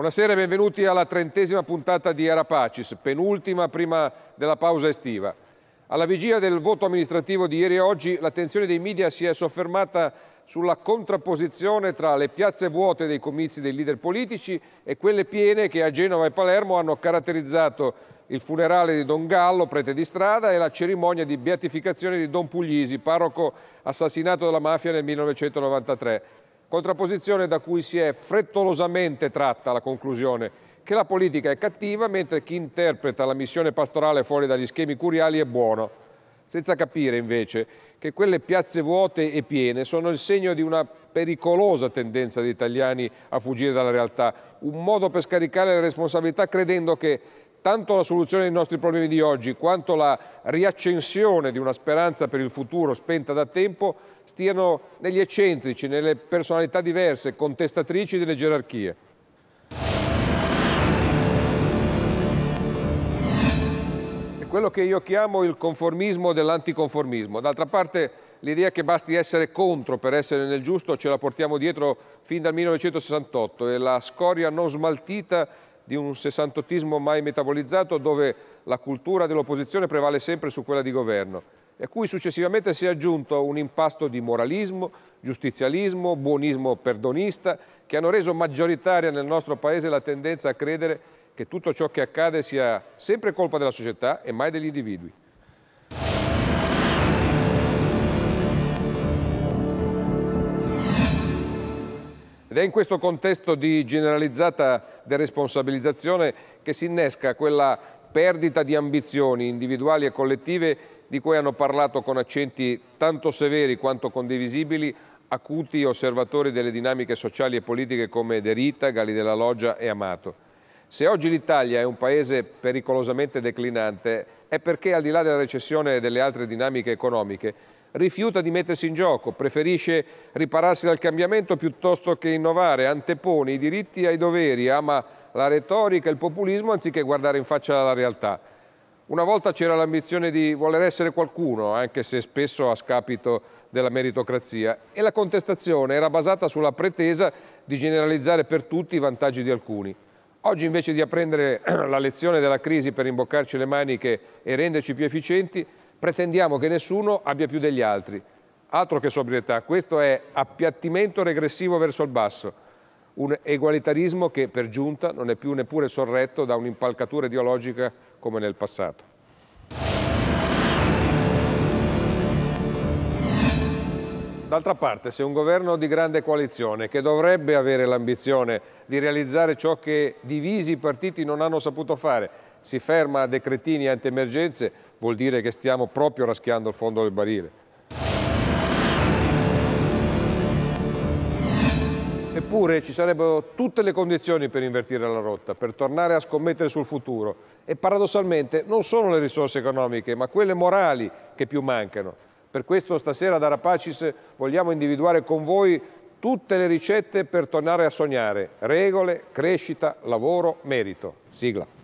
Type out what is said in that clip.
Buonasera e benvenuti alla trentesima puntata di Arapacis, penultima prima della pausa estiva. Alla vigilia del voto amministrativo di ieri e oggi l'attenzione dei media si è soffermata sulla contrapposizione tra le piazze vuote dei comizi dei leader politici e quelle piene che a Genova e Palermo hanno caratterizzato il funerale di Don Gallo, prete di strada, e la cerimonia di beatificazione di Don Puglisi, parroco assassinato dalla mafia nel 1993 contrapposizione da cui si è frettolosamente tratta la conclusione che la politica è cattiva mentre chi interpreta la missione pastorale fuori dagli schemi curiali è buono, senza capire invece che quelle piazze vuote e piene sono il segno di una pericolosa tendenza degli italiani a fuggire dalla realtà, un modo per scaricare le responsabilità credendo che Tanto la soluzione dei nostri problemi di oggi quanto la riaccensione di una speranza per il futuro spenta da tempo stiano negli eccentrici, nelle personalità diverse, contestatrici delle gerarchie. È quello che io chiamo il conformismo dell'anticonformismo. D'altra parte l'idea che basti essere contro per essere nel giusto ce la portiamo dietro fin dal 1968 e la scoria non smaltita di un sessantottismo mai metabolizzato dove la cultura dell'opposizione prevale sempre su quella di governo e a cui successivamente si è aggiunto un impasto di moralismo, giustizialismo, buonismo perdonista che hanno reso maggioritaria nel nostro Paese la tendenza a credere che tutto ciò che accade sia sempre colpa della società e mai degli individui. Ed è in questo contesto di generalizzata deresponsabilizzazione che si innesca quella perdita di ambizioni individuali e collettive di cui hanno parlato con accenti tanto severi quanto condivisibili acuti osservatori delle dinamiche sociali e politiche come Derita, Rita, Gali della Loggia e Amato. Se oggi l'Italia è un paese pericolosamente declinante è perché al di là della recessione e delle altre dinamiche economiche rifiuta di mettersi in gioco, preferisce ripararsi dal cambiamento piuttosto che innovare, antepone i diritti ai doveri, ama la retorica e il populismo anziché guardare in faccia la realtà. Una volta c'era l'ambizione di voler essere qualcuno, anche se spesso a scapito della meritocrazia, e la contestazione era basata sulla pretesa di generalizzare per tutti i vantaggi di alcuni. Oggi invece di apprendere la lezione della crisi per imboccarci le maniche e renderci più efficienti, pretendiamo che nessuno abbia più degli altri. Altro che sobrietà, questo è appiattimento regressivo verso il basso, un egualitarismo che per giunta non è più neppure sorretto da un'impalcatura ideologica come nel passato. D'altra parte, se un governo di grande coalizione, che dovrebbe avere l'ambizione di realizzare ciò che divisi i partiti non hanno saputo fare, si ferma a decretini anti-emergenze, vuol dire che stiamo proprio raschiando il fondo del barile. Eppure ci sarebbero tutte le condizioni per invertire la rotta, per tornare a scommettere sul futuro. E paradossalmente non sono le risorse economiche, ma quelle morali che più mancano. Per questo stasera da Rapacis vogliamo individuare con voi tutte le ricette per tornare a sognare. Regole, crescita, lavoro, merito. Sigla.